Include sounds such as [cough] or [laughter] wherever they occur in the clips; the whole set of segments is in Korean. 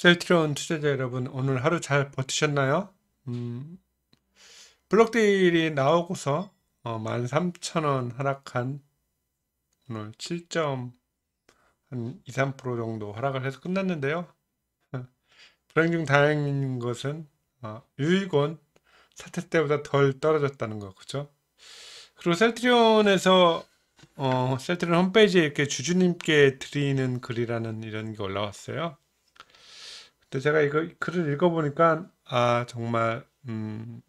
셀트리온 투자자 여러분 오늘 하루 잘 버티셨나요? 음, 블록딜이 나오고서 어, 13,000원 하락한 오늘 7 2, 3% 정도 하락을 해서 끝났는데요. 불행 [laughs] 중 다행인 것은 어, 유익원 사태 때보다 덜 떨어졌다는 거 그죠? 그리고 셀트리온에서 어, 셀트리온 홈페이지에 이렇게 주주님께 드리는 글이라는 이런 게 올라왔어요. 근데 제가 이거 글을 읽어보니까 아 정말 음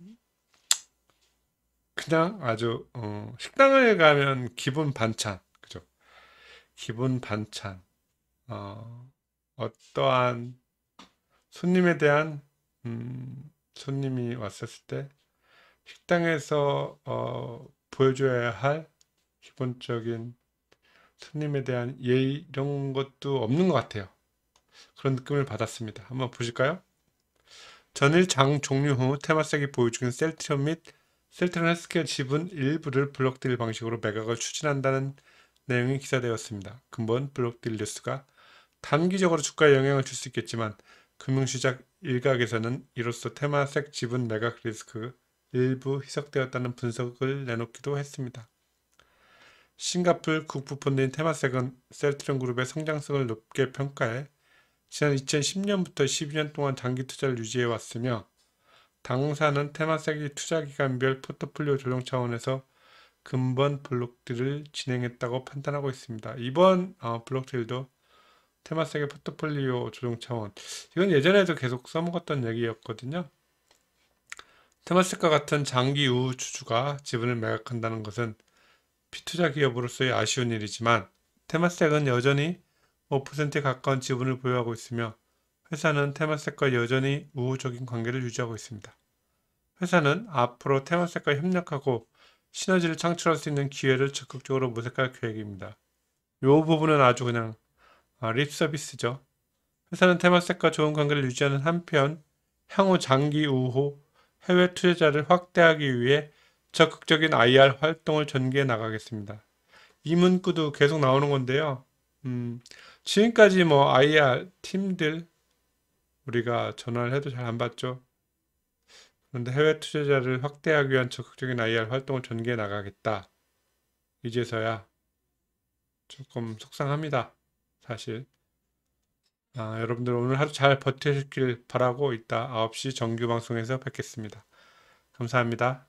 그냥 아주 어, 식당을 가면 기본 반찬 그죠? 기본 반찬 어, 어떠한 손님에 대한 음, 손님이 왔었을 때 식당에서 어, 보여줘야 할 기본적인 손님에 대한 예의 이런 것도 없는 것 같아요. 그런 느낌을 받았습니다. 한번 보실까요? 전일 장 종료 후 테마색이 보유 중인 셀트리온 및 셀트리온 헬스케어 지분 일부를 블록딜 방식으로 매각을 추진한다는 내용이 기사되었습니다. 근본 블록딜 뉴스가 단기적으로 주가에 영향을 줄 수 있겠지만 금융시작 일각에서는 이로써 테마색 지분 매각 리스크 일부 희석되었다는 분석을 내놓기도 했습니다. 싱가폴 국부펀드인 테마색은 셀트리온 그룹의 성장성을 높게 평가해 지난 2010년부터 12년 동안 장기 투자를 유지해 왔으며 당사는 테마세기 투자 기관별 포트폴리오 조정 차원에서 금번 블록들을 진행했다고 판단하고 있습니다. 이번 어, 블록딜도 테마세계 포트폴리오 조정 차원 이건 예전에도 계속 써먹었던 얘기였거든요. 테마세과 같은 장기 우후 주주가 지분을 매각한다는 것은 피투자 기업으로서의 아쉬운 일이지만 테마세은 여전히 5%에 가까운 지분을 보유하고 있으며 회사는 테마셋과 여전히 우호적인 관계를 유지하고 있습니다. 회사는 앞으로 테마셋과 협력하고 시너지를 창출할 수 있는 기회를 적극적으로 모색할 계획입니다. 이 부분은 아주 그냥 아, 립 서비스죠. 회사는 테마셋과 좋은 관계를 유지하는 한편 향후 장기 우호 해외 투자자를 확대하기 위해 적극적인 IR 활동을 전개해 나가겠습니다. 이 문구도 계속 나오는 건데요. 음, 지금까지 뭐 IR 팀들 우리가 전화를 해도 잘 안 받죠. 그런데 해외 투자자를 확대하기 위한 적극적인 IR 활동을 전개해 나가겠다. 이제서야 조금 속상합니다. 사실. 아, 여러분들 오늘 하루 잘 버티시길 바라고 있다 9시 정규 방송에서 뵙겠습니다. 감사합니다.